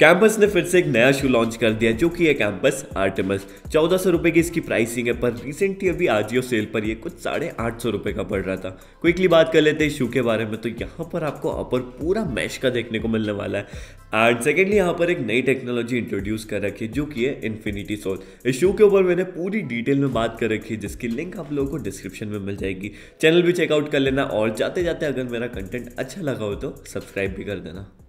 campus ने फिर से एक नया शू लॉन्च कर दिया जो कि है कैंपस आर्टेमस चौदह सौ रुपये की इसकी प्राइसिंग है पर रिसेंटली अभी आजियो सेल पर ये कुछ साढ़े आठ सौ रुपये का पड़ रहा था क्विकली बात कर लेते हैं शू के बारे में तो यहाँ पर आपको अपर पूरा मैश का देखने को मिलने वाला है एंड सेकेंडली यहाँ पर एक नई टेक्नोलॉजी इंट्रोड्यूस कर रखी है जो कि है इन्फिनिटी सोल इस शू के ऊपर मैंने पूरी डिटेल में बात कर रखी है जिसकी लिंक आप लोगों को डिस्क्रिप्शन में मिल जाएगी चैनल भी चेकआउट कर लेना और जाते जाते अगर मेरा कंटेंट अच्छा लगा हो तो सब्सक्राइब भी कर देना